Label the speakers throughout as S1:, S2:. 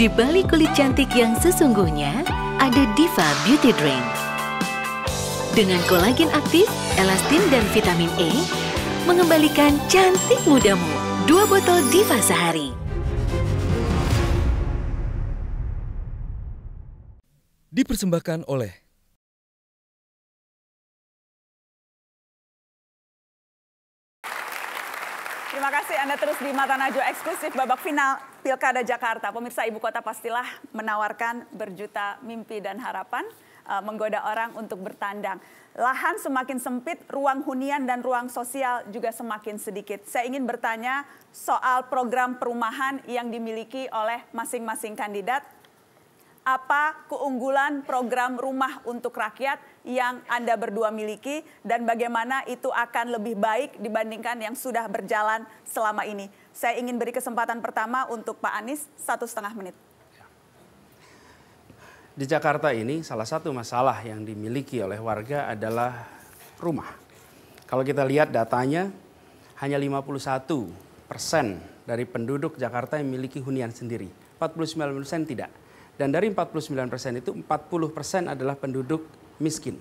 S1: Di balik kulit cantik yang sesungguhnya, ada Diva Beauty Drink. Dengan kolagen aktif, elastin, dan vitamin E,
S2: mengembalikan cantik mudamu. Dua botol Diva sehari.
S3: Dipersembahkan oleh
S1: Terima kasih Anda terus di Mata Najwa eksklusif babak final Pilkada Jakarta. Pemirsa ibu kota pastilah menawarkan berjuta mimpi dan harapan uh, menggoda orang untuk bertandang. Lahan semakin sempit, ruang hunian dan ruang sosial juga semakin sedikit. Saya ingin bertanya soal program perumahan yang dimiliki oleh masing-masing kandidat apa keunggulan program rumah untuk rakyat yang Anda berdua miliki dan bagaimana itu akan lebih baik dibandingkan yang sudah berjalan selama ini. Saya ingin beri kesempatan pertama untuk Pak Anies satu setengah menit.
S2: Di Jakarta ini salah satu masalah yang dimiliki oleh warga adalah rumah. Kalau kita lihat datanya, hanya 51 persen dari penduduk Jakarta yang memiliki hunian sendiri. 49 persen tidak. Dan dari 49% persen itu 40% persen adalah penduduk miskin.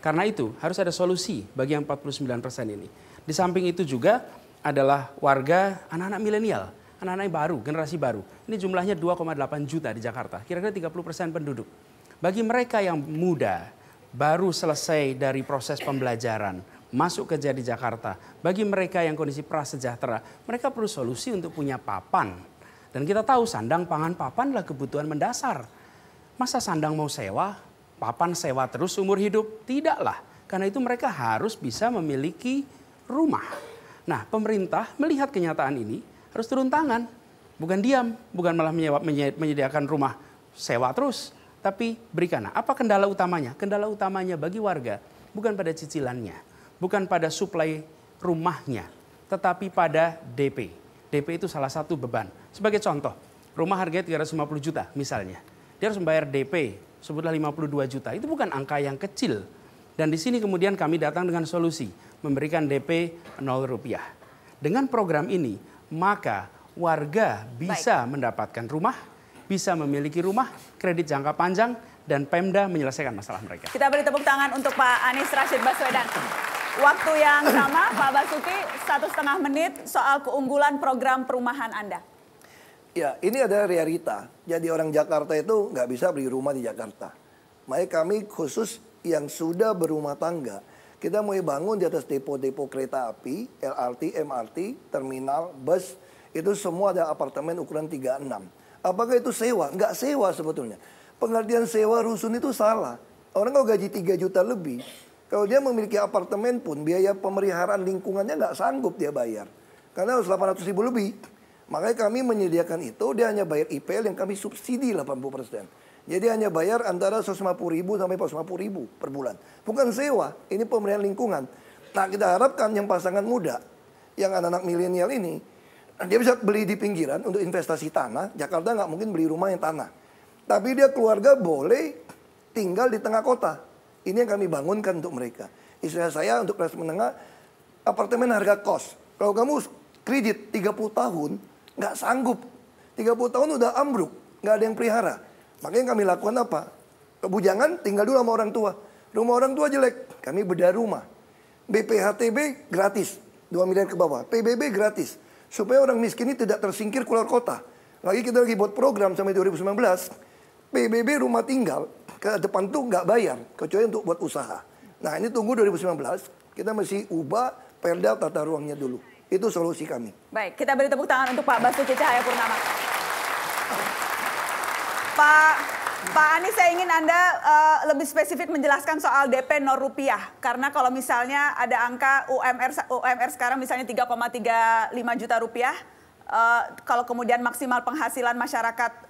S2: Karena itu harus ada solusi bagi yang 49% persen ini. Di samping itu juga adalah warga anak-anak milenial, anak-anak yang baru, generasi baru. Ini jumlahnya 2,8 juta di Jakarta, kira-kira 30% persen penduduk. Bagi mereka yang muda, baru selesai dari proses pembelajaran, masuk kerja di Jakarta, bagi mereka yang kondisi prasejahtera, mereka perlu solusi untuk punya papan dan kita tahu sandang, pangan, papan lah kebutuhan mendasar. Masa sandang mau sewa, papan sewa terus umur hidup? Tidaklah. Karena itu mereka harus bisa memiliki rumah. Nah, pemerintah melihat kenyataan ini harus turun tangan. Bukan diam, bukan malah menyediakan rumah sewa terus, tapi berikanlah. Apa kendala utamanya? Kendala utamanya bagi warga bukan pada cicilannya, bukan pada suplai rumahnya, tetapi pada DP DP itu salah satu beban. Sebagai contoh, rumah harganya 350 juta misalnya. Dia harus membayar DP, sebutlah 52 juta. Itu bukan angka yang kecil. Dan di sini kemudian kami datang dengan solusi, memberikan DP 0 rupiah. Dengan program ini, maka warga bisa Baik. mendapatkan rumah, bisa memiliki rumah, kredit jangka panjang, dan Pemda menyelesaikan masalah mereka.
S1: Kita beri tepuk tangan untuk Pak Anies Rashid Baswedan. Waktu yang sama, Pak Basuki, satu setengah menit soal keunggulan program perumahan Anda.
S3: Ya, ini adalah realita. Jadi orang Jakarta itu nggak bisa beli rumah di Jakarta. Makanya kami khusus yang sudah berumah tangga, kita mau bangun di atas depo-depo kereta api, LRT, MRT, terminal, bus, itu semua ada apartemen ukuran 36. Apakah itu sewa? Nggak sewa sebetulnya. Pengertian sewa rusun itu salah. Orang kalau gaji 3 juta lebih, kalau dia memiliki apartemen pun biaya pemeliharaan lingkungannya nggak sanggup dia bayar. Karena harus 800 ribu lebih. Makanya kami menyediakan itu, dia hanya bayar IPL yang kami subsidi 80%. Jadi hanya bayar antara 150 ribu sampai 450 ribu per bulan. Bukan sewa, ini pemeliharaan lingkungan. Nah kita harapkan yang pasangan muda, yang anak-anak milenial ini, dia bisa beli di pinggiran untuk investasi tanah. Jakarta nggak mungkin beli rumah yang tanah. Tapi dia keluarga boleh tinggal di tengah kota ini yang kami bangunkan untuk mereka. Istilah saya untuk kelas menengah, apartemen harga kos. Kalau kamu kredit 30 tahun, nggak sanggup. 30 tahun udah ambruk, nggak ada yang pelihara. Makanya kami lakukan apa? Kebujangan tinggal dulu sama orang tua. Rumah orang tua jelek, kami bedah rumah. BPHTB gratis, 2 miliar ke bawah. PBB gratis. Supaya orang miskin ini tidak tersingkir keluar kota. Lagi kita lagi buat program sampai 2019, PBB rumah tinggal ke depan tuh nggak bayar, kecuali untuk buat usaha. Nah ini tunggu 2019, kita masih ubah perda tata ruangnya dulu. Itu solusi kami.
S1: Baik, kita beri tepuk tangan untuk Pak Basuki Cahaya Purnama. Pak Pak Anies, saya ingin Anda uh, lebih spesifik menjelaskan soal DP 0 rupiah. Karena kalau misalnya ada angka UMR UMR sekarang misalnya 3,35 juta rupiah, uh, kalau kemudian maksimal penghasilan masyarakat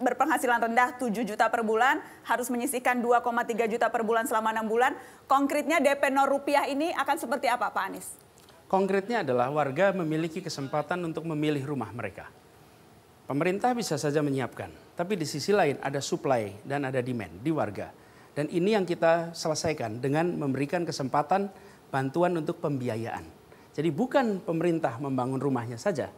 S1: berpenghasilan rendah 7 juta per bulan, harus menyisihkan 2,3 juta per bulan selama 6 bulan. Konkretnya DP 0 rupiah ini akan seperti apa Pak Anies?
S2: Konkretnya adalah warga memiliki kesempatan untuk memilih rumah mereka. Pemerintah bisa saja menyiapkan, tapi di sisi lain ada supply dan ada demand di warga. Dan ini yang kita selesaikan dengan memberikan kesempatan bantuan untuk pembiayaan. Jadi bukan pemerintah membangun rumahnya saja.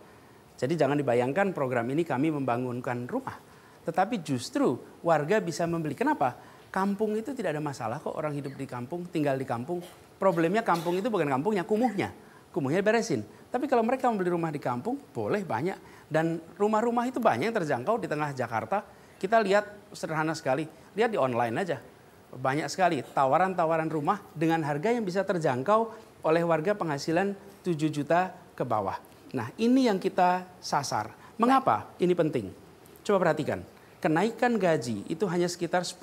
S2: Jadi jangan dibayangkan program ini kami membangunkan rumah. Tetapi justru warga bisa membeli. Kenapa? Kampung itu tidak ada masalah kok orang hidup di kampung, tinggal di kampung. Problemnya kampung itu bukan kampungnya, kumuhnya. Kumuhnya beresin. Tapi kalau mereka membeli rumah di kampung, boleh banyak. Dan rumah-rumah itu banyak yang terjangkau di tengah Jakarta. Kita lihat sederhana sekali, lihat di online aja. Banyak sekali tawaran-tawaran rumah dengan harga yang bisa terjangkau oleh warga penghasilan 7 juta ke bawah. Nah, ini yang kita sasar. Mengapa ini penting? Coba perhatikan. Kenaikan gaji itu hanya sekitar 10%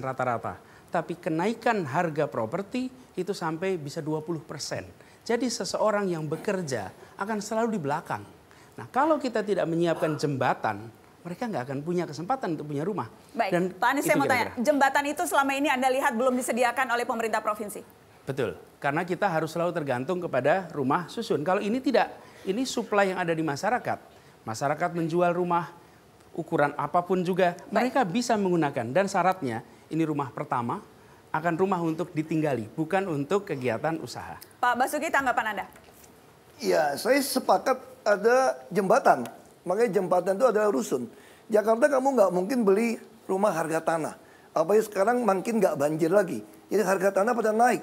S2: rata-rata, tapi kenaikan harga properti itu sampai bisa 20%. Jadi seseorang yang bekerja akan selalu di belakang. Nah, kalau kita tidak menyiapkan jembatan, mereka nggak akan punya kesempatan untuk punya rumah. Baik, Dan Pak Anies saya mau tanya,
S1: jembatan itu selama ini Anda lihat belum disediakan oleh pemerintah provinsi?
S2: Betul, karena kita harus selalu tergantung kepada rumah susun. Kalau ini tidak, ini supply yang ada di masyarakat. Masyarakat menjual rumah, ukuran apapun juga Baik. mereka bisa menggunakan dan syaratnya ini rumah pertama akan rumah untuk ditinggali bukan untuk kegiatan usaha.
S1: Pak Basuki tanggapan Anda?
S3: Iya saya sepakat ada jembatan. Makanya jembatan itu adalah rusun. Jakarta kamu nggak mungkin beli rumah harga tanah. Apalagi sekarang makin nggak banjir lagi. Jadi harga tanah pada naik.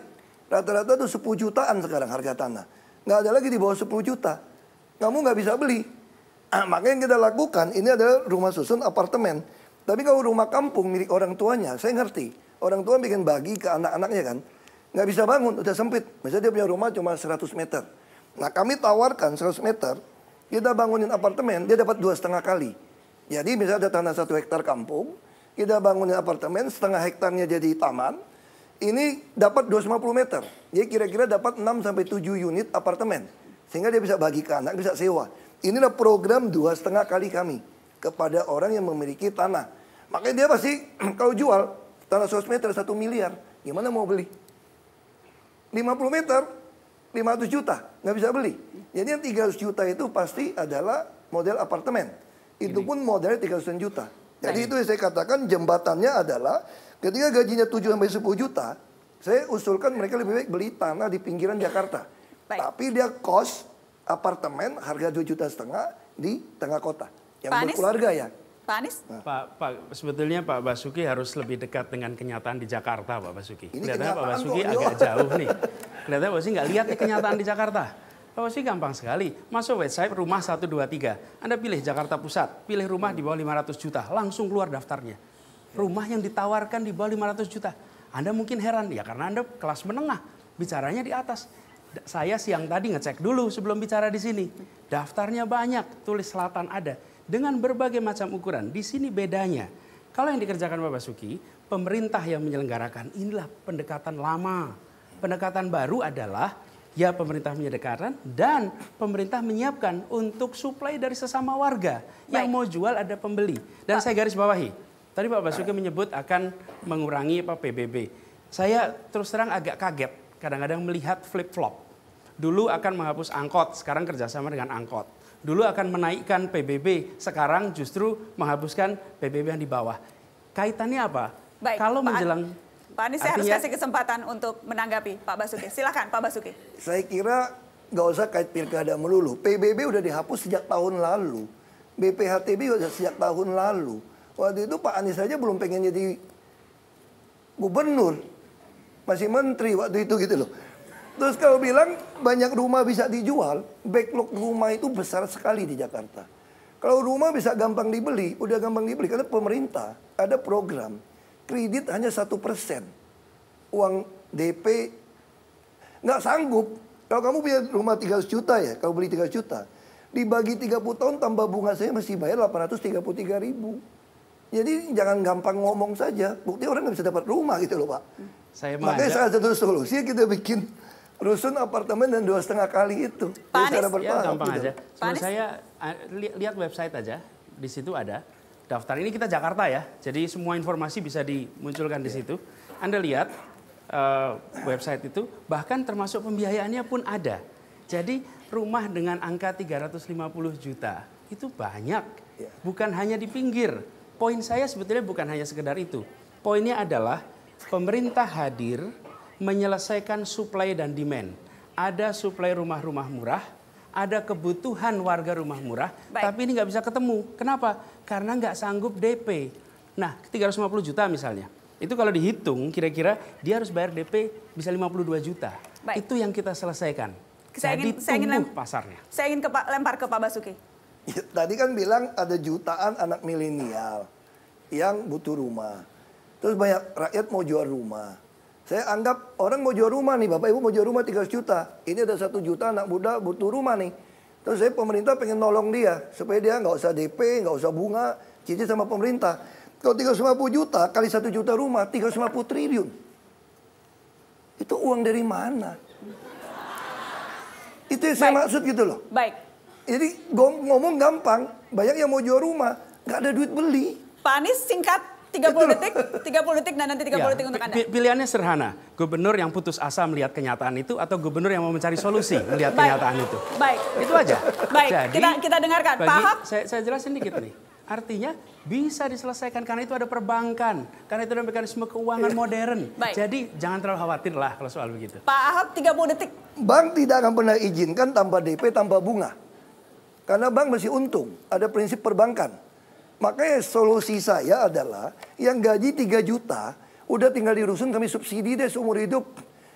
S3: Rata-rata itu 10 jutaan sekarang harga tanah. Nggak ada lagi di bawah 10 juta. Kamu nggak bisa beli Nah, maka yang kita lakukan ini adalah rumah susun apartemen. Tapi kalau rumah kampung milik orang tuanya, saya ngerti. Orang tua bikin bagi ke anak-anaknya kan. Nggak bisa bangun, udah sempit. Misalnya dia punya rumah cuma 100 meter. Nah kami tawarkan 100 meter, kita bangunin apartemen, dia dapat dua setengah kali. Jadi misalnya ada tanah satu hektar kampung, kita bangunin apartemen, setengah hektarnya jadi taman, ini dapat 250 meter. Jadi kira-kira dapat 6 sampai 7 unit apartemen. Sehingga dia bisa bagi ke anak, bisa sewa. Inilah program dua setengah kali kami kepada orang yang memiliki tanah. Makanya dia pasti Kau jual tanah 100 meter 1 miliar, gimana mau beli? 50 meter 500 juta, nggak bisa beli. Jadi yang 300 juta itu pasti adalah model apartemen. Itu pun tiga 300 juta. Jadi itu yang saya katakan jembatannya adalah ketika gajinya 7 sampai 10 juta, saya usulkan mereka lebih baik beli tanah di pinggiran Jakarta. Baik. Tapi dia kos apartemen harga 2 juta setengah di tengah kota. Yang Pak berkeluarga ya.
S2: Pak Anies? Nah. Pak, Pak, sebetulnya Pak Basuki harus lebih dekat dengan kenyataan di Jakarta, Pak Basuki. Ini Kelihatannya Pak Basuki kok, agak jauh nih. Kelihatannya Pak Basuki nggak lihat nih kenyataan di Jakarta. Pak Basuki gampang sekali. Masuk website rumah 123. Anda pilih Jakarta Pusat, pilih rumah di bawah 500 juta. Langsung keluar daftarnya. Rumah yang ditawarkan di bawah 500 juta. Anda mungkin heran, ya karena Anda kelas menengah. Bicaranya di atas saya siang tadi ngecek dulu sebelum bicara di sini. Daftarnya banyak, tulis selatan ada. Dengan berbagai macam ukuran. Di sini bedanya. Kalau yang dikerjakan Bapak Basuki, pemerintah yang menyelenggarakan inilah pendekatan lama. Pendekatan baru adalah ya pemerintah menyediakan dan pemerintah menyiapkan untuk suplai dari sesama warga Baik. yang mau jual ada pembeli. Dan Pak. saya garis bawahi, tadi Bapak Basuki menyebut akan mengurangi apa PBB. Saya terus terang agak kaget kadang-kadang melihat flip-flop. Dulu akan menghapus angkot, sekarang kerjasama dengan angkot. Dulu akan menaikkan PBB, sekarang justru menghapuskan PBB yang di bawah. Kaitannya apa? Baik, Kalau Pak menjelang...
S1: Pak Anies saya artinya, harus kasih kesempatan untuk menanggapi Pak Basuki. Silakan Pak Basuki.
S3: Saya kira nggak usah kait pilkada melulu. PBB udah dihapus sejak tahun lalu. BPHTB udah sejak tahun lalu. Waktu itu Pak Anies saja belum pengen jadi gubernur masih menteri waktu itu gitu loh. Terus kalau bilang banyak rumah bisa dijual, backlog rumah itu besar sekali di Jakarta. Kalau rumah bisa gampang dibeli, udah gampang dibeli karena pemerintah ada program kredit hanya satu persen uang DP nggak sanggup. Kalau kamu punya rumah 300 juta ya, kalau beli 300 juta, dibagi 30 tahun tambah bunga saya masih bayar 833 ribu. Jadi jangan gampang ngomong saja. Bukti orang nggak bisa dapat rumah gitu loh pak.
S2: Hmm. Saya Makanya salah
S3: satu solusi kita bikin rusun apartemen dan dua setengah kali itu. Panis. ya, gampang gitu. aja. saya
S2: li lihat website aja, di situ ada daftar. Ini kita Jakarta ya, jadi semua informasi bisa dimunculkan di iya. situ. Anda lihat uh, website itu, bahkan termasuk pembiayaannya pun ada. Jadi rumah dengan angka 350 juta itu banyak, iya. bukan hanya di pinggir Poin saya sebetulnya bukan hanya sekedar itu. Poinnya adalah pemerintah hadir menyelesaikan supply dan demand. Ada supply rumah-rumah murah, ada kebutuhan warga rumah murah, Baik. tapi ini nggak bisa ketemu. Kenapa? Karena nggak sanggup DP. Nah, 350 juta misalnya. Itu kalau dihitung kira-kira dia harus bayar DP bisa 52 juta. Baik. Itu yang kita selesaikan. Saya Jadi ingin, saya ingin lem, pasarnya. Saya ingin ke, lempar ke Pak Basuki.
S3: Ya, tadi kan bilang ada jutaan anak milenial yang butuh rumah. Terus banyak rakyat mau jual rumah. Saya anggap orang mau jual rumah nih, Bapak Ibu mau jual rumah 300 juta. Ini ada satu juta anak muda butuh rumah nih. Terus saya pemerintah pengen nolong dia supaya dia nggak usah DP, nggak usah bunga, cicil sama pemerintah. Kalau 350 juta kali satu juta rumah, 350 triliun. Itu uang dari mana? Itu yang saya Baik. maksud gitu loh. Baik. Jadi ngomong gampang, banyak yang mau jual rumah, nggak ada duit beli. Pak Anies singkat 30 politik, detik, 30 detik dan
S1: nanti 30 ya, detik untuk Anda. Pilihannya
S2: sederhana, gubernur yang putus asa melihat kenyataan itu atau gubernur yang mau mencari solusi melihat Baik. kenyataan itu. Baik. Itu aja. Baik, Jadi, kita kita dengarkan. Bagi, Pak Ahok. Saya, saya jelasin dikit nih. Artinya bisa diselesaikan karena itu ada perbankan, karena itu ada mekanisme keuangan modern. Baik. Jadi jangan terlalu khawatir lah kalau soal begitu. Pak Ahok 30
S3: detik. Bank tidak akan pernah izinkan tanpa DP, tanpa bunga. Karena bank masih untung, ada prinsip perbankan. Makanya solusi saya adalah yang gaji 3 juta, udah tinggal di rusun kami subsidi deh seumur hidup.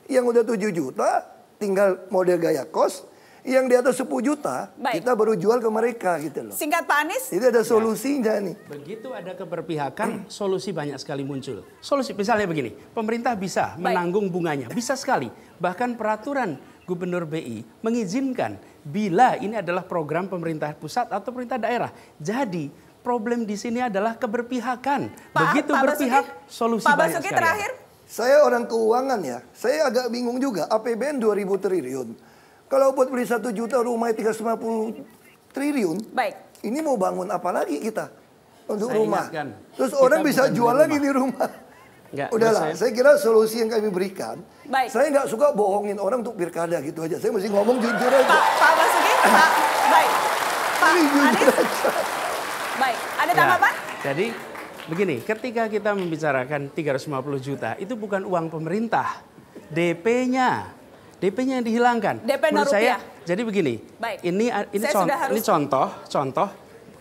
S3: Yang udah 7 juta, tinggal model gaya kos, yang di atas 10 juta Baik. kita baru jual ke mereka gitu loh. Singkat Pak Anies. Itu ada solusinya ya. nih.
S2: Begitu ada keberpihakan, solusi banyak sekali muncul. Solusi misalnya begini, pemerintah bisa Baik. menanggung bunganya, bisa sekali. Bahkan peraturan Gubernur BI mengizinkan bila ini adalah program pemerintah pusat atau pemerintah daerah. Jadi
S3: problem di sini adalah keberpihakan. Pak, Begitu Pak berpihak, Basuki, solusi Pak banyak Basuki sekali. terakhir. Saya orang keuangan ya, saya agak bingung juga APBN 2000 triliun kalau buat beli satu juta rumah 350 triliun, baik. Ini mau bangun apa lagi kita untuk Saya rumah? Ingatkan, Terus orang bisa jual lagi di rumah.
S2: Enggak, Udahlah, saya...
S3: saya kira solusi yang kami berikan. Baik. Saya nggak suka bohongin orang untuk pilkada gitu aja. Saya mesti ngomong jujur aja. Pak, Pak Basuki, Pak, baik. Pak jujur Anies. aja.
S1: Baik,
S2: ada tanggapan? Nah, ya. Jadi begini, ketika kita membicarakan 350 juta, itu bukan uang pemerintah. DP-nya DP-nya yang dihilangkan. DP Menurut saya, jadi begini. Baik. Ini ah, ini, saya contoh, harus... ini contoh, contoh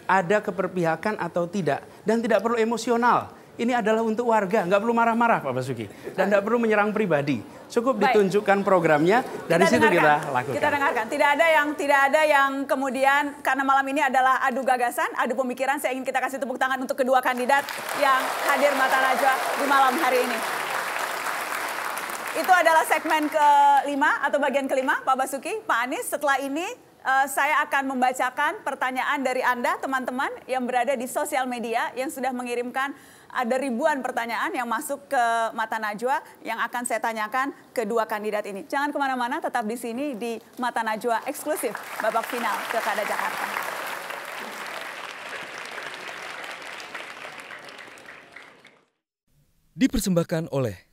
S2: ada keperpihakan atau tidak dan tidak perlu emosional. Ini adalah untuk warga, nggak perlu marah-marah Pak Basuki dan nggak perlu menyerang pribadi. Cukup Baik. ditunjukkan programnya dari kita situ dengarkan. kita lakukan. Kita
S1: dengarkan. Tidak ada yang tidak ada yang kemudian karena malam ini adalah adu gagasan, adu pemikiran. Saya ingin kita kasih tepuk tangan untuk kedua kandidat yang hadir mata Najwa di malam hari ini. Itu adalah segmen kelima atau bagian kelima Pak Basuki, Pak Anies. Setelah ini uh, saya akan membacakan pertanyaan dari Anda teman-teman yang berada di sosial media yang sudah mengirimkan ada ribuan pertanyaan yang masuk ke Mata Najwa yang akan saya tanyakan kedua kandidat ini. Jangan kemana-mana, tetap di sini di Mata Najwa eksklusif babak final Pilkada Jakarta.
S3: Dipersembahkan oleh